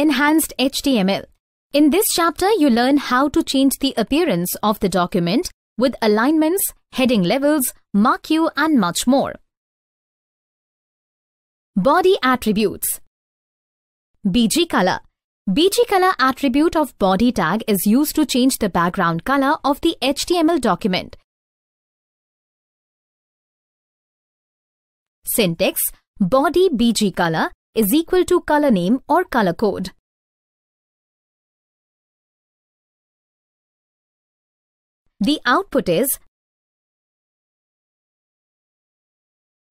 Enhanced HTML. In this chapter, you learn how to change the appearance of the document with alignments, heading levels, you, and much more. Body attributes. BG color. BG color attribute of body tag is used to change the background color of the HTML document. Syntax body BG color is equal to color name or color code. The output is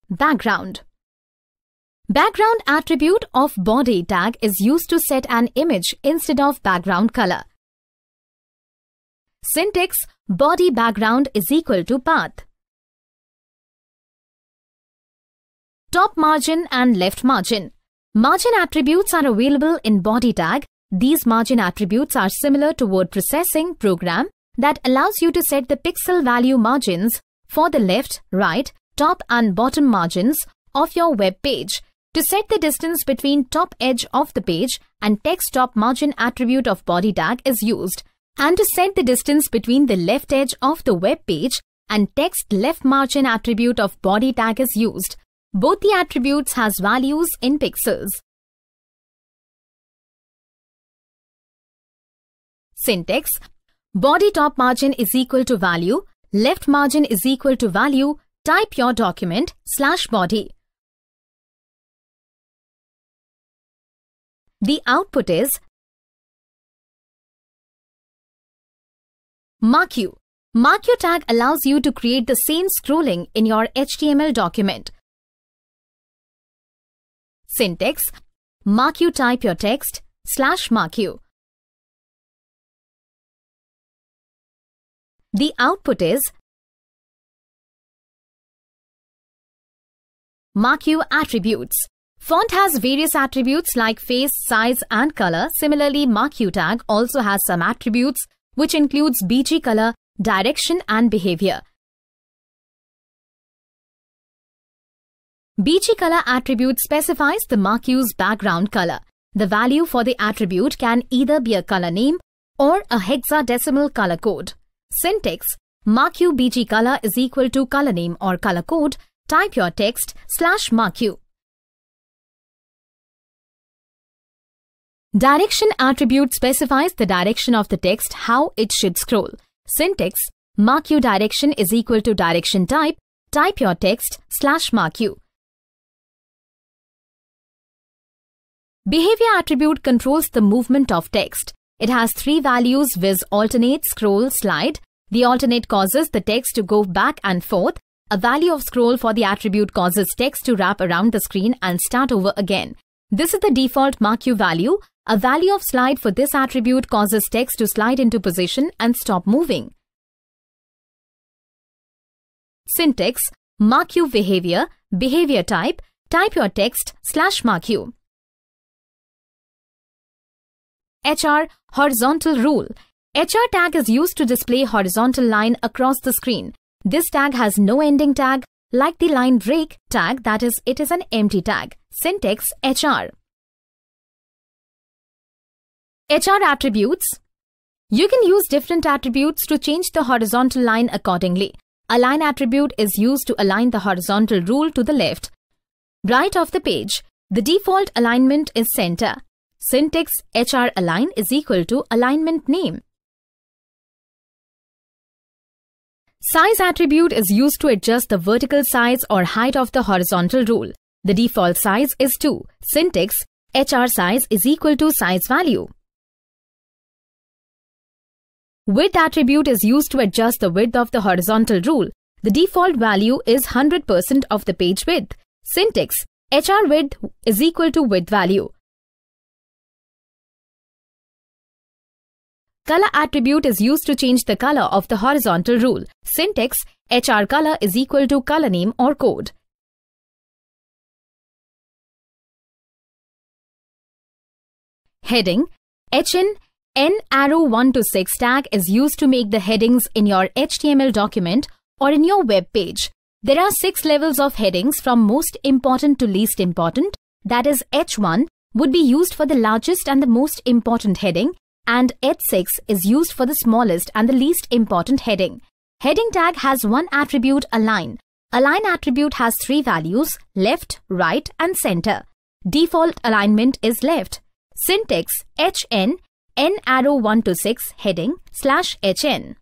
background. Background attribute of body tag is used to set an image instead of background color. Syntax body background is equal to path. Top margin and left margin. Margin attributes are available in body tag. These margin attributes are similar to word processing program that allows you to set the pixel value margins for the left, right, top and bottom margins of your web page. To set the distance between top edge of the page and text top margin attribute of body tag is used. And to set the distance between the left edge of the web page and text left margin attribute of body tag is used. Both the attributes has values in pixels. Syntax Body top margin is equal to value, left margin is equal to value, type your document slash body. The output is MarkU. MarkU tag allows you to create the same scrolling in your HTML document. Syntax MarkU type your text slash MarkU. The output is MarkU attributes. Font has various attributes like face, size and color. Similarly, MarkU tag also has some attributes which includes BG color, direction and behavior. Beachy color attribute specifies the marquee's background color. The value for the attribute can either be a color name or a hexadecimal color code. Syntax Marquee BG color is equal to color name or color code. Type your text slash marquee. Direction attribute specifies the direction of the text how it should scroll. Syntax Marquee direction is equal to direction type. Type your text slash marquee. Behavior attribute controls the movement of text. It has three values viz alternate, scroll, slide. The alternate causes the text to go back and forth. A value of scroll for the attribute causes text to wrap around the screen and start over again. This is the default MarkU value. A value of slide for this attribute causes text to slide into position and stop moving. Syntax, MarkU behavior, behavior type, type your text slash MarkU. HR horizontal rule. HR tag is used to display horizontal line across the screen. This tag has no ending tag like the line break tag that is it is an empty tag. Syntax HR. HR attributes. You can use different attributes to change the horizontal line accordingly. Align attribute is used to align the horizontal rule to the left. Right of the page. The default alignment is center. Syntax HR align is equal to alignment name. Size attribute is used to adjust the vertical size or height of the horizontal rule. The default size is 2. Syntax HR size is equal to size value. Width attribute is used to adjust the width of the horizontal rule. The default value is 100% of the page width. Syntax HR width is equal to width value. Color attribute is used to change the color of the horizontal rule. Syntax HR color is equal to color name or code. Heading HN N arrow 1 to 6 tag is used to make the headings in your HTML document or in your web page. There are six levels of headings from most important to least important. That is H1 would be used for the largest and the most important heading and H6 is used for the smallest and the least important heading. Heading tag has one attribute align. Align attribute has three values left, right and center. Default alignment is left. Syntax HN N arrow 1 to 6 heading slash HN.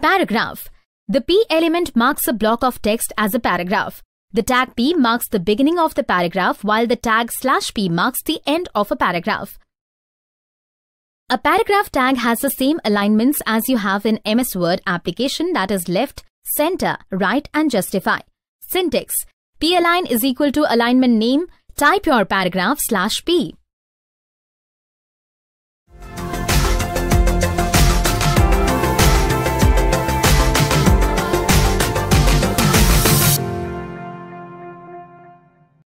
Paragraph. The P element marks a block of text as a paragraph. The tag P marks the beginning of the paragraph while the tag slash P marks the end of a paragraph. A paragraph tag has the same alignments as you have in MS Word application that is left, center, right and justify. Syntax P align is equal to alignment name, type your paragraph slash P.